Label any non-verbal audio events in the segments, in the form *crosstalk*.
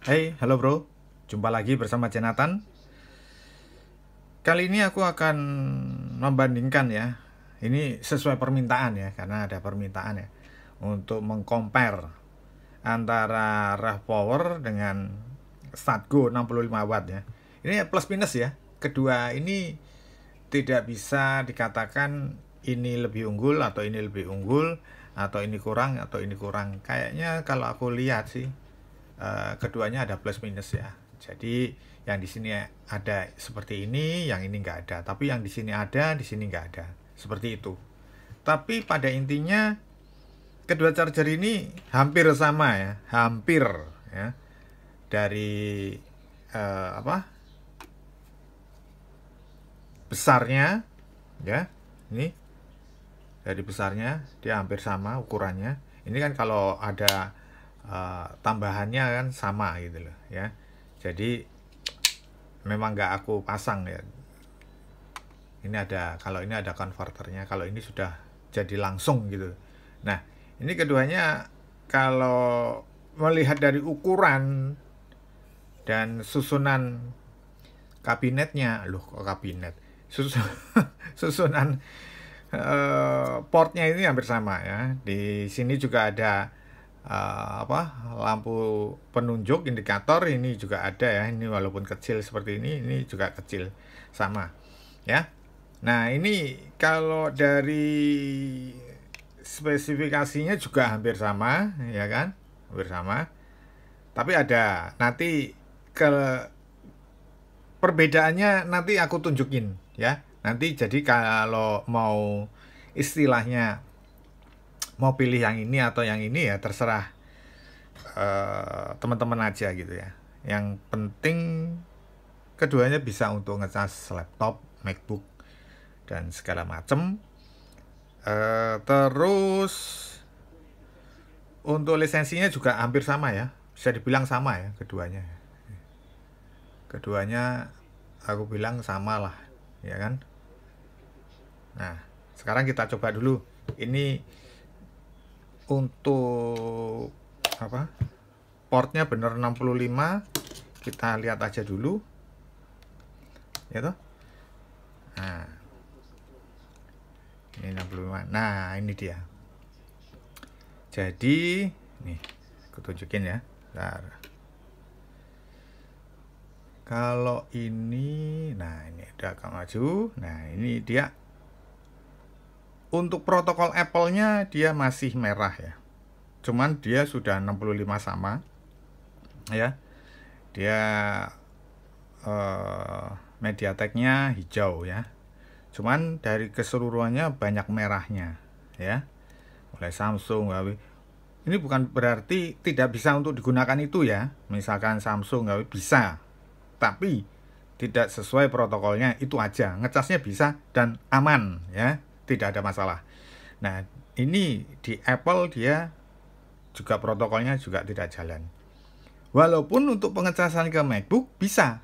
Hey, halo bro. Jumpa lagi bersama Jenatan. Kali ini aku akan membandingkan ya. Ini sesuai permintaan ya, karena ada permintaan ya untuk mengcompare antara RAV Power dengan Satgo 65 watt ya. Ini plus minus ya. Kedua ini tidak bisa dikatakan ini lebih unggul atau ini lebih unggul atau ini kurang atau ini kurang. Kayaknya kalau aku lihat sih uh, keduanya ada plus minus ya. Jadi yang di sini ada seperti ini, yang ini nggak ada. Tapi yang di sini ada, di sini nggak ada. Seperti itu. Tapi pada intinya kedua charger ini hampir sama ya, hampir ya dari uh, apa besarnya ya ini dari besarnya dia hampir sama ukurannya. Ini kan kalau ada Eh, tambahannya kan sama gitu loh ya jadi memang nggak aku pasang ya ini ada kalau ini ada konverternya kalau ini sudah jadi langsung gitu nah ini keduanya kalau melihat dari ukuran dan susunan kabinetnya loh kok kabinet susun, *laughs* susunan uh, portnya ini hampir sama ya di sini juga ada uh, apa lampu penunjuk indikator ini juga ada ya ini walaupun kecil seperti ini ini juga kecil sama ya nah ini kalau dari spesifikasinya juga hampir sama ya kan hampir sama tapi ada nanti ke perbedaannya nanti aku tunjukin ya nanti jadi kalau mau istilahnya mau pilih yang ini atau yang ini ya terserah teman eh, teman-teman aja gitu ya yang penting keduanya bisa untuk ngecas laptop MacBook dan segala macem uh, terus untuk lisensinya juga hampir sama ya bisa dibilang sama ya keduanya keduanya aku bilang sama lah ya kan nah sekarang kita coba dulu ini untuk apa portnya benar 65 kita lihat aja dulu ya toh nah ini 65 nah ini dia jadi nih tunjukin ya Bentar. kalau ini nah ini ada agak maju nah ini dia untuk protokol Apple-nya dia masih merah ya. Cuman dia sudah 65 sama. Ya. Dia eh, Mediatek-nya hijau ya. Cuman dari keseluruhannya banyak merahnya ya. Mulai Samsung, Huawei. Ini bukan berarti tidak bisa untuk digunakan itu ya. Misalkan Samsung, Huawei bisa. Tapi tidak sesuai protokolnya itu aja ngecasnya bisa dan aman ya tidak ada masalah. Nah, ini di Apple dia juga protokolnya juga tidak jalan. Walaupun untuk pengecasan ke MacBook bisa.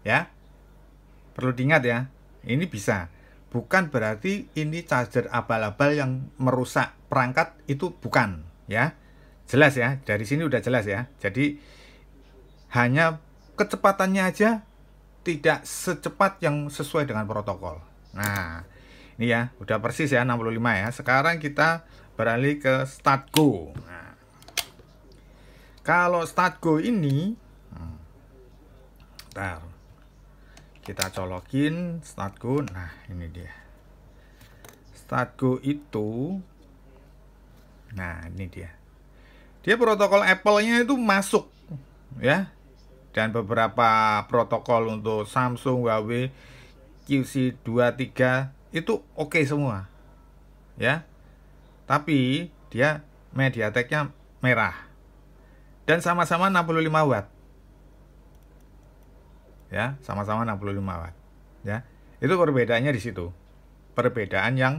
Ya. Perlu diingat ya, ini bisa. Bukan berarti ini charger abal-abal yang merusak perangkat itu bukan, ya. Jelas ya, dari sini udah jelas ya. Jadi hanya kecepatannya aja tidak secepat yang sesuai dengan protokol. Nah, ini ya, udah persis ya 65 ya. Sekarang kita beralih ke start go. Nah, kalau start go ini, hmm, bentar, kita colokin start go. Nah, ini dia. Start go itu, nah ini dia. Dia protokol Apple-nya itu masuk, ya. Dan beberapa protokol untuk Samsung, Huawei, QC23 itu oke okay semua ya tapi dia mediateknya merah dan sama-sama 65 watt ya sama-sama 65 watt ya itu perbedaannya di situ perbedaan yang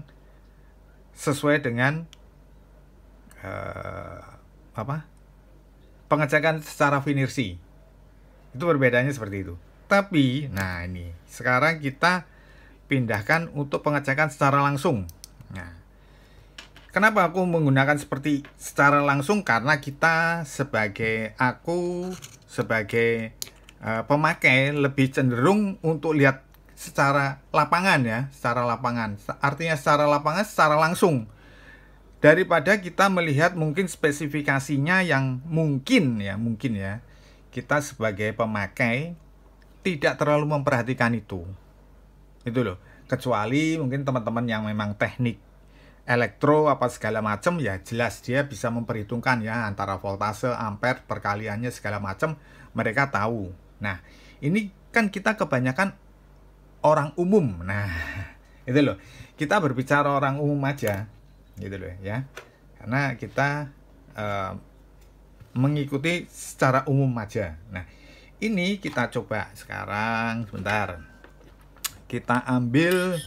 sesuai dengan eh, apa pengecekan secara finirsi itu perbedaannya seperti itu tapi nah ini sekarang kita pindahkan untuk pengecekan secara langsung. Nah, kenapa aku menggunakan seperti secara langsung? Karena kita sebagai aku sebagai uh, pemakai lebih cenderung untuk lihat secara lapangan ya, secara lapangan. Artinya secara lapangan secara langsung. Daripada kita melihat mungkin spesifikasinya yang mungkin ya, mungkin ya. Kita sebagai pemakai tidak terlalu memperhatikan itu itu loh kecuali mungkin teman-teman yang memang teknik elektro apa segala macam ya jelas dia bisa memperhitungkan ya antara voltase ampere perkaliannya segala macam mereka tahu nah ini kan kita kebanyakan orang umum nah *laughs* itu loh kita berbicara orang umum aja gitu loh ya karena kita uh, mengikuti secara umum aja nah ini kita coba sekarang sebentar kita ambil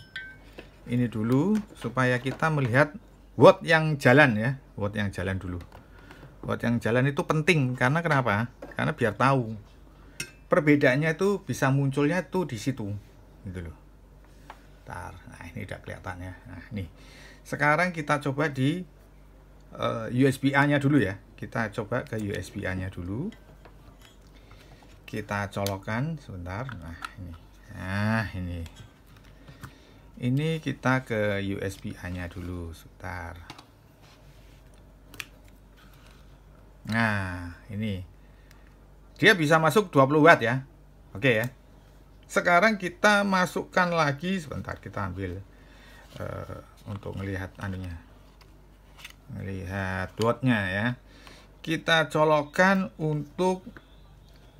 ini dulu supaya kita melihat watt yang jalan ya watt yang jalan dulu watt yang jalan itu penting karena kenapa karena biar tahu perbedaannya itu bisa munculnya tuh di situ gitu loh Bentar. nah ini udah kelihatan ya nah nih sekarang kita coba di uh, eh, USB A nya dulu ya kita coba ke USB A nya dulu kita colokan sebentar nah ini nah ini ini kita ke USB A nya dulu sebentar nah ini dia bisa masuk 20 watt ya oke ya sekarang kita masukkan lagi sebentar kita ambil uh, untuk melihat anunya melihat wattnya ya kita colokkan untuk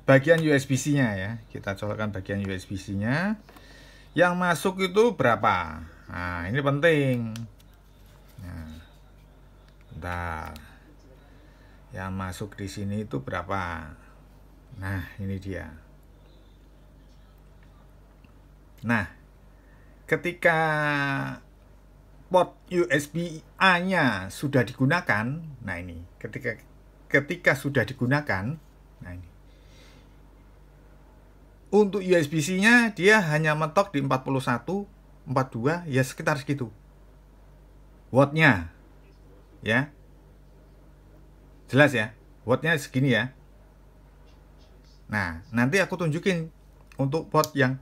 bagian USB-C-nya ya. Kita colokkan bagian USB-C-nya. Yang masuk itu berapa? Nah, ini penting. Nah, bentar. Yang masuk di sini itu berapa? Nah, ini dia. Nah, ketika port USB A-nya sudah digunakan, nah ini, ketika ketika sudah digunakan, nah ini untuk USB-C-nya dia hanya mentok di 41, 42, ya sekitar segitu. Watt-nya, ya. Jelas ya, watt-nya segini ya. Nah, nanti aku tunjukin untuk port yang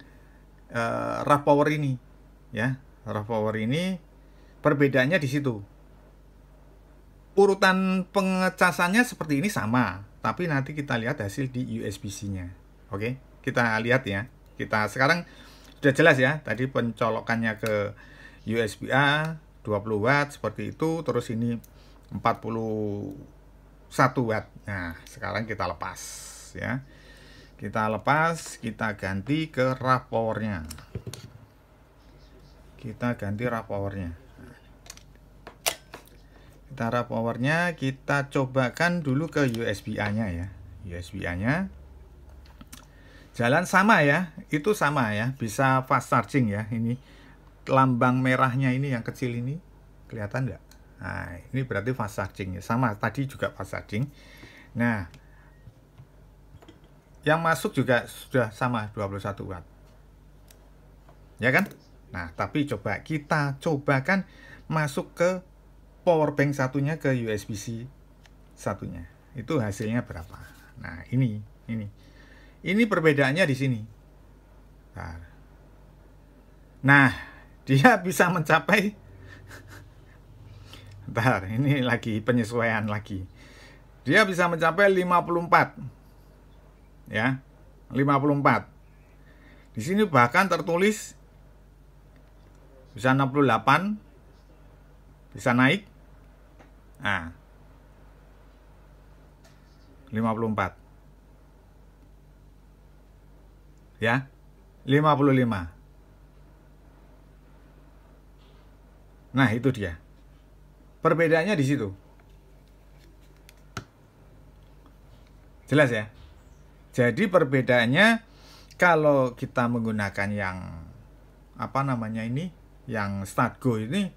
uh, raw power ini, ya. Raw power ini perbedaannya di situ. Urutan pengecasannya seperti ini sama, tapi nanti kita lihat hasil di USB-C-nya. Oke. Okay? kita lihat ya. Kita sekarang sudah jelas ya, tadi pencolokannya ke USB A 20 watt seperti itu, terus ini 41 watt. Nah, sekarang kita lepas ya. Kita lepas, kita ganti ke raw powernya. Kita ganti raw powernya kita raw powernya kita cobakan dulu ke USB A nya ya USB A nya Jalan sama ya, itu sama ya, bisa fast charging ya. Ini lambang merahnya ini yang kecil ini, kelihatan nggak? Nah, ini berarti fast charging. ya, Sama, tadi juga fast charging. Nah, yang masuk juga sudah sama 21 watt. Ya kan? Nah, tapi coba kita cobakan masuk ke power bank satunya ke USB-C satunya. Itu hasilnya berapa? Nah, ini, ini. Ini perbedaannya di sini. Nah, *laughs* dia bisa mencapai *laughs* Bentar, ini lagi penyesuaian lagi. Dia bisa mencapai 54. Ya. 54. Di sini bahkan tertulis bisa 68 bisa naik. Nah. 54. ya 55 nah itu dia perbedaannya di situ jelas ya jadi perbedaannya kalau kita menggunakan yang apa namanya ini yang start go ini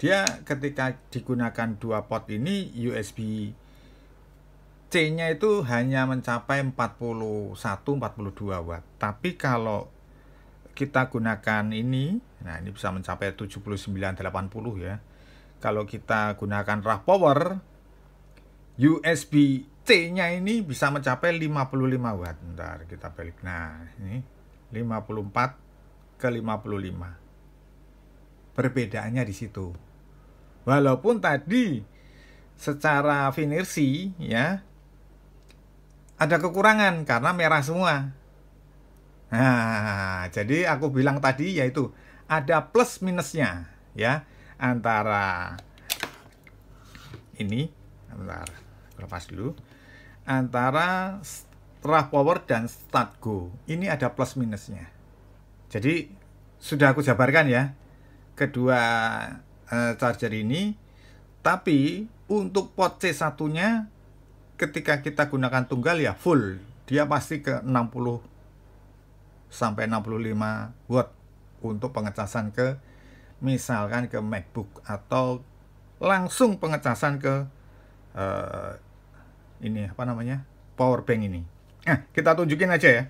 dia ketika digunakan dua port ini USB C-nya itu hanya mencapai 41-42 watt. Tapi kalau kita gunakan ini, nah ini bisa mencapai 79-80 ya. Kalau kita gunakan raw power, USB C-nya ini bisa mencapai 55 watt. Bentar, kita balik. Nah, ini 54 ke 55. Perbedaannya di situ. Walaupun tadi secara finersi ya ada kekurangan karena merah semua. Nah, jadi aku bilang tadi yaitu ada plus minusnya ya antara ini bentar, lepas dulu antara raw power dan start go. Ini ada plus minusnya. Jadi sudah aku jabarkan ya kedua uh, charger ini tapi untuk pot C1 nya ketika kita gunakan tunggal ya full dia pasti ke 60 sampai 65 watt untuk pengecasan ke misalkan ke MacBook atau langsung pengecasan ke uh, ini apa namanya power bank ini. Nah, kita tunjukin aja ya.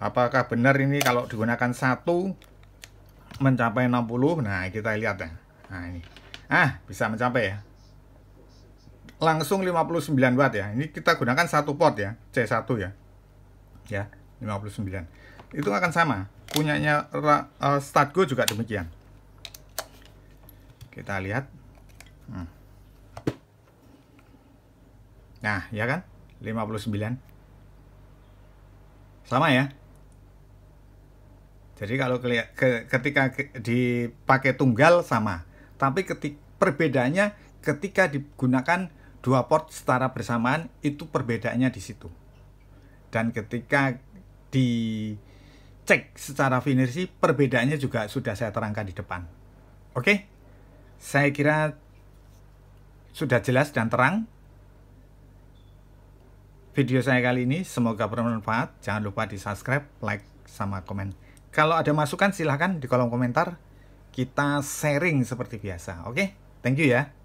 Apakah benar ini kalau digunakan satu mencapai 60? Nah, kita lihat ya. Nah, ini. Ah, bisa mencapai ya langsung 59 watt ya. Ini kita gunakan satu port ya, C1 ya. Ya, 59. Itu akan sama. Punyanya uh, eh, go juga demikian. Kita lihat. Hmm. Nah, ya kan? 59. Sama ya? Jadi kalau ketika dipakai tunggal sama, tapi ketika perbedaannya ketika digunakan dua port secara bersamaan itu perbedaannya di situ dan ketika dicek secara finisi perbedaannya juga sudah saya terangkan di depan oke saya kira sudah jelas dan terang video saya kali ini semoga bermanfaat jangan lupa di subscribe like sama komen kalau ada masukan silahkan di kolom komentar kita sharing seperti biasa oke thank you ya